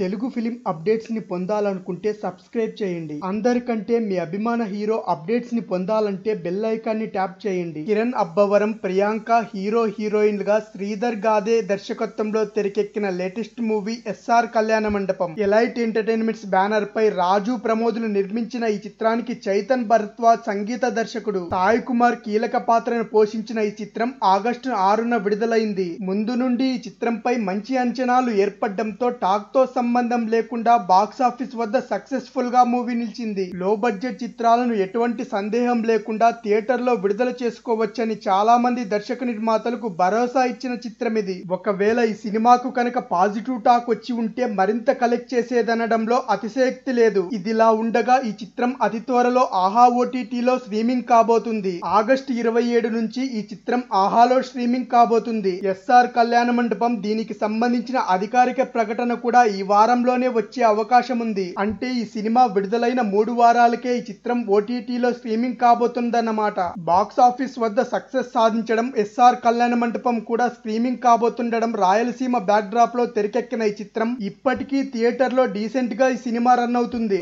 Telugu film updates ని పొందాలనుకుంటే subscribe చేయండి అందరికంటే మీ అభిమాన హీరో అప్డేట్స్ ని పొందాలంటే బెల్ ఐకాన్ని ట్యాప్ చేయండి కిరణ్ అబ్బవరం ప్రియాంక హీరో హీరోయిన్ గా శ్రీధర్ గాదే దర్శకత్వంలో తెరకెక్కిన latest movie SR Kalyana Mandapam Elite Entertainments banner పై రాజు ప్రమోదులు నిర్మించిన ఈ చిత్రానికి చైతన్ భరత్వా సంగీత దర్శకుడు సాయి కుమార్ కీలక పాత్రను పోషించిన ఈ చిత్రం ఆగస్టు ఆరున విడుదలైంది ముందు నుండి ఈ చిత్రంపై మంచి అంచనాలు ఏర్పడడంతో టాక్ తో సంబంధం సంబంధం లేకుండా బాక్సాఫీస్ వద్ద సక్సెస్ఫుల్ గా మూవీ నిలిచింది లో బడ్జెట్ చిత్రాలను ఎటువంటి సందేహం లేకుండా థియేటర్ లో విడుదల చేసుకోవచ్చని చాలా మంది దర్శక నిర్మాతలకు భరోసా ఇచ్చిన చిత్రం ఇది ఒకవేళ ఈ సినిమాకు కనుక పాజిటివ్ టాక్ వచ్చి ఉంటే మరింత కలెక్ట్ చేసేదనడంలో అతిశయక్తి లేదు ఇదిలా ఉండగా ఈ చిత్రం అతి త్వరలో ఆహా ఓటీటీలో స్ట్రీమింగ్ కాబోతుంది ఆగస్ట్ ఇరవై ఏడు నుంచి ఈ చిత్రం ఆహాలో స్ట్రీమింగ్ కాబోతుంది ఎస్ఆర్ కళ్యాణ మండపం దీనికి సంబంధించిన అధికారిక ప్రకటన కూడా ఈ వారంలోనే వచ్చే అవకాశం ఉంది అంటే ఈ సినిమా విడుదలైన మూడు వారాలకే ఈ చిత్రం ఓటీటీలో స్ట్రీమింగ్ కాబోతుందన్నమాట బాక్స్ ఆఫీస్ వద్ద సక్సెస్ సాధించడం ఎస్ఆర్ కళ్యాణ మంటపం కూడా స్ట్రీమింగ్ కాబోతుండడం రాయలసీమ బ్యాక్ డ్రాప్ లో తెరకెక్కిన ఈ చిత్రం ఇప్పటికీ థియేటర్ లో డీసెంట్ గా ఈ సినిమా రన్ అవుతుంది